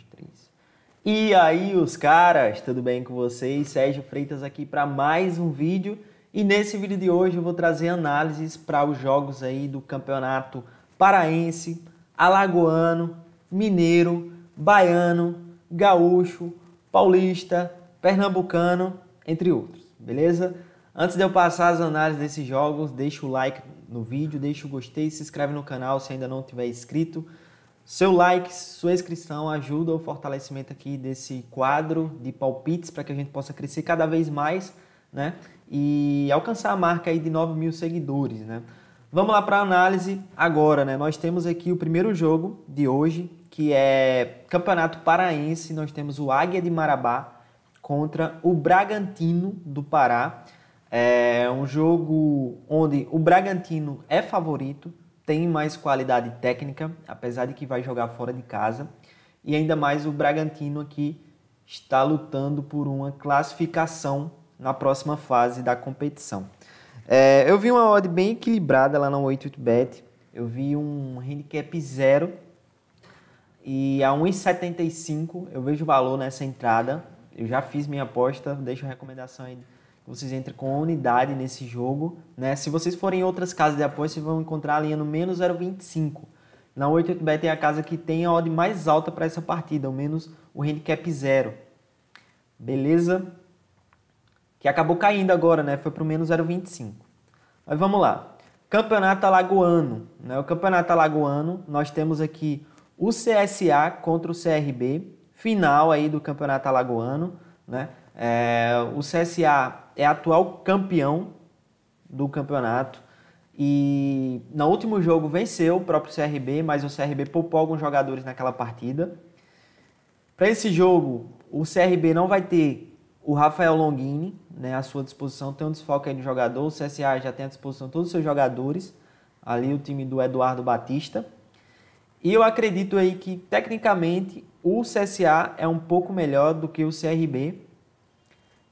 dois, três. E aí, os caras, tudo bem com vocês? Sérgio Freitas aqui para mais um vídeo. E nesse vídeo de hoje eu vou trazer análises para os jogos aí do Campeonato Paraense, Alagoano, Mineiro, Baiano, Gaúcho, Paulista, Pernambucano, entre outros, beleza? Antes de eu passar as análises desses jogos, deixa o like no vídeo, deixa o gostei, se inscreve no canal se ainda não tiver inscrito. Seu like, sua inscrição ajuda o fortalecimento aqui desse quadro de palpites para que a gente possa crescer cada vez mais, né? E alcançar a marca aí de 9 mil seguidores, né? Vamos lá para a análise agora, né? Nós temos aqui o primeiro jogo de hoje, que é Campeonato Paraense. Nós temos o Águia de Marabá contra o Bragantino do Pará. É um jogo onde o Bragantino é favorito, tem mais qualidade técnica, apesar de que vai jogar fora de casa. E ainda mais o Bragantino aqui está lutando por uma classificação na próxima fase da competição. É, eu vi uma odd bem equilibrada lá na 88bet. Eu vi um handicap zero e a 1,75 eu vejo valor nessa entrada. Eu já fiz minha aposta, deixo a recomendação aí vocês entram com unidade nesse jogo. Né? Se vocês forem em outras casas de apoio, vocês vão encontrar a linha no menos 0,25. Na 88bet é a casa que tem a odd mais alta para essa partida, ao menos o handicap zero. Beleza? Que acabou caindo agora, né? Foi para o menos 0,25. Mas vamos lá. Campeonato Alagoano. Né? O Campeonato Alagoano, nós temos aqui o CSA contra o CRB. Final aí do Campeonato Alagoano, né? É, o CSA é atual campeão do campeonato e no último jogo venceu o próprio CRB, mas o CRB poupou alguns jogadores naquela partida. Para esse jogo, o CRB não vai ter o Rafael Longini né, à sua disposição, tem um desfalque aí no jogador, o CSA já tem à disposição todos os seus jogadores, ali o time do Eduardo Batista. E eu acredito aí que, tecnicamente, o CSA é um pouco melhor do que o CRB,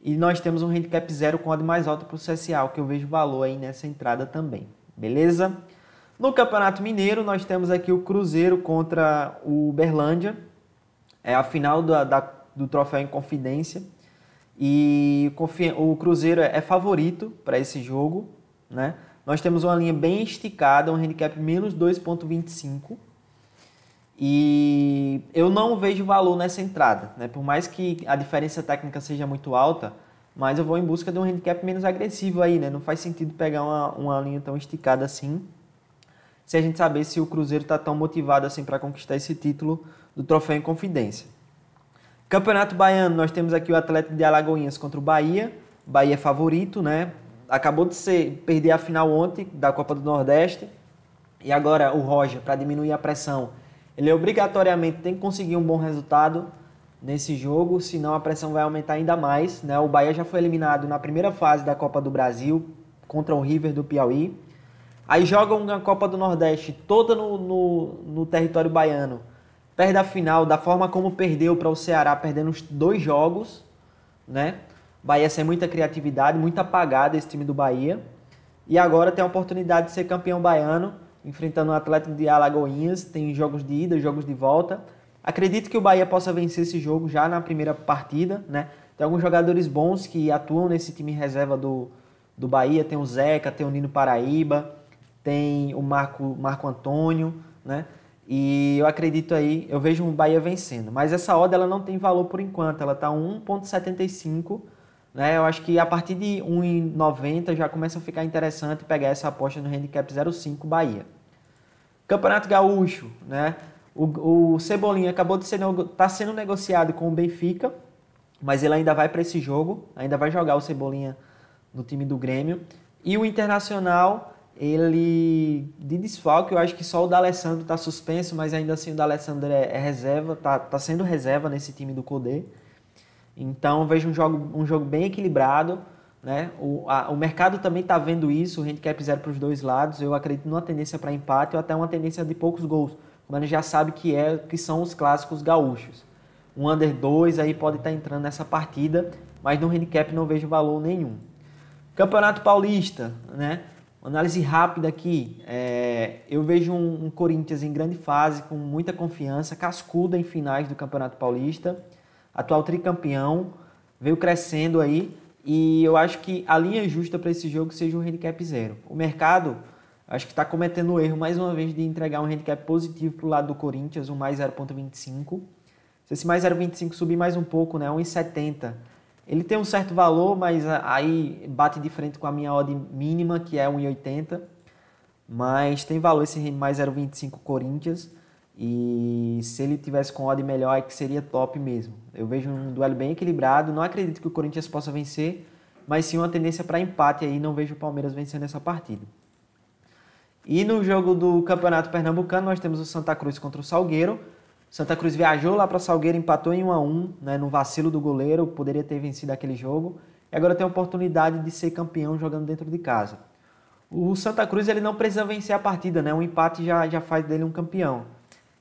e nós temos um handicap zero com odd mais alta para o CSA, que eu vejo valor aí nessa entrada também. Beleza? No Campeonato Mineiro, nós temos aqui o Cruzeiro contra o Uberlândia. É a final da, da, do Troféu em Confidência. E o Cruzeiro é, é favorito para esse jogo, né? Nós temos uma linha bem esticada, um handicap menos 2.25 e eu não vejo valor nessa entrada, né? Por mais que a diferença técnica seja muito alta, mas eu vou em busca de um handicap menos agressivo aí, né? Não faz sentido pegar uma, uma linha tão esticada assim, se a gente saber se o Cruzeiro está tão motivado assim para conquistar esse título do Troféu em Confidência. Campeonato Baiano, nós temos aqui o Atlético de Alagoinhas contra o Bahia. Bahia é favorito, né? Acabou de ser, perder a final ontem da Copa do Nordeste. E agora o Roger, para diminuir a pressão, ele obrigatoriamente tem que conseguir um bom resultado nesse jogo, senão a pressão vai aumentar ainda mais. Né? O Bahia já foi eliminado na primeira fase da Copa do Brasil contra o River do Piauí. Aí joga uma Copa do Nordeste toda no, no, no território baiano. Perde a final da forma como perdeu para o Ceará, perdendo os dois jogos. Né? Bahia sem muita criatividade, muito apagada esse time do Bahia. E agora tem a oportunidade de ser campeão baiano enfrentando o Atlético de Alagoinhas, tem jogos de ida, jogos de volta. Acredito que o Bahia possa vencer esse jogo já na primeira partida, né? Tem alguns jogadores bons que atuam nesse time reserva do, do Bahia, tem o Zeca, tem o Nino Paraíba, tem o Marco, Marco Antônio, né? E eu acredito aí, eu vejo o Bahia vencendo. Mas essa odd ela não tem valor por enquanto, ela tá 1.75, né? Eu acho que a partir de 1.90 já começa a ficar interessante pegar essa aposta no handicap 05 Bahia. Campeonato Gaúcho, né? O, o Cebolinha acabou de ser tá sendo negociado com o Benfica, mas ele ainda vai para esse jogo, ainda vai jogar o Cebolinha no time do Grêmio. E o Internacional, ele de desfalque, eu acho que só o D'Alessandro está suspenso, mas ainda assim o D'Alessandro é, é reserva, tá, tá sendo reserva nesse time do Codê. Então vejo um jogo, um jogo bem equilibrado. Né? O, a, o mercado também está vendo isso, o handicap zero para os dois lados. Eu acredito numa tendência para empate ou até uma tendência de poucos gols. Mas a gente já sabe que, é, que são os clássicos gaúchos. Um under 2 aí pode estar tá entrando nessa partida, mas no handicap não vejo valor nenhum. Campeonato Paulista, né? Análise rápida aqui. É, eu vejo um, um, Corinthians em grande fase, com muita confiança, cascuda em finais do Campeonato Paulista, atual tricampeão, veio crescendo aí, e eu acho que a linha justa para esse jogo seja um handicap zero. O mercado acho que está cometendo o erro mais uma vez de entregar um handicap positivo para o lado do Corinthians, um mais 0,25. Se esse mais 0,25 subir mais um pouco, né, 1,70, ele tem um certo valor, mas aí bate de frente com a minha odd mínima, que é 1,80. Mas tem valor esse mais 0,25 Corinthians. E se ele tivesse com odd melhor, é que seria top mesmo. Eu vejo um duelo bem equilibrado. Não acredito que o Corinthians possa vencer, mas sim uma tendência para empate aí. Não vejo o Palmeiras vencendo essa partida. E no jogo do Campeonato Pernambucano, nós temos o Santa Cruz contra o Salgueiro. Santa Cruz viajou lá para Salgueiro, empatou em 1 a 1 né, no vacilo do goleiro, poderia ter vencido aquele jogo. E agora tem a oportunidade de ser campeão jogando dentro de casa. O Santa Cruz ele não precisa vencer a partida, né? Um empate já, já faz dele um campeão.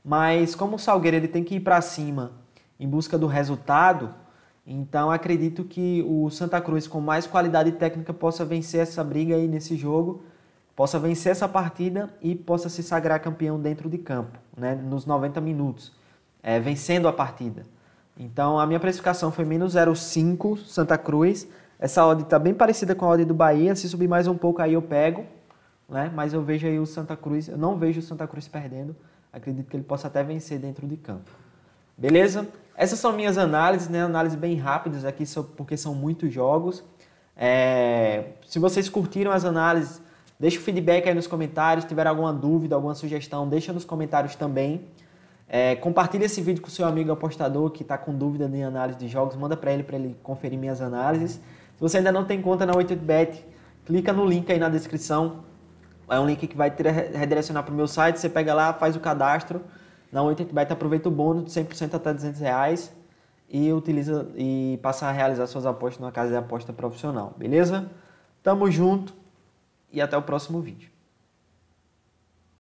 Mas como o Salgueiro ele tem que ir para cima em busca do resultado, então acredito que o Santa Cruz com mais qualidade técnica possa vencer essa briga aí nesse jogo, possa vencer essa partida e possa se sagrar campeão dentro de campo, né, nos 90 minutos, é, vencendo a partida. Então a minha precificação foi menos 0,5 Santa Cruz. Essa odd está bem parecida com a odd do Bahia. Se subir mais um pouco aí eu pego, né? Mas eu vejo aí o Santa Cruz. Eu não vejo o Santa Cruz perdendo acredito que ele possa até vencer dentro de campo. Beleza? Essas são minhas análises, né? Análises bem rápidas aqui, porque são muitos jogos. É... Se vocês curtiram as análises, deixa o feedback aí nos comentários. Se tiver alguma dúvida, alguma sugestão, deixa nos comentários também. É... Compartilhe esse vídeo com o seu amigo apostador que está com dúvida em análise de jogos. Manda para ele para ele conferir minhas análises. Se você ainda não tem conta na 88bet, clica no link aí na descrição é um link que vai te redirecionar para o meu site, você pega lá, faz o cadastro, na 80bet aproveita o bônus de 100% até 200 reais e utiliza e passa a realizar suas apostas numa casa de aposta profissional, beleza? Tamo junto e até o próximo vídeo.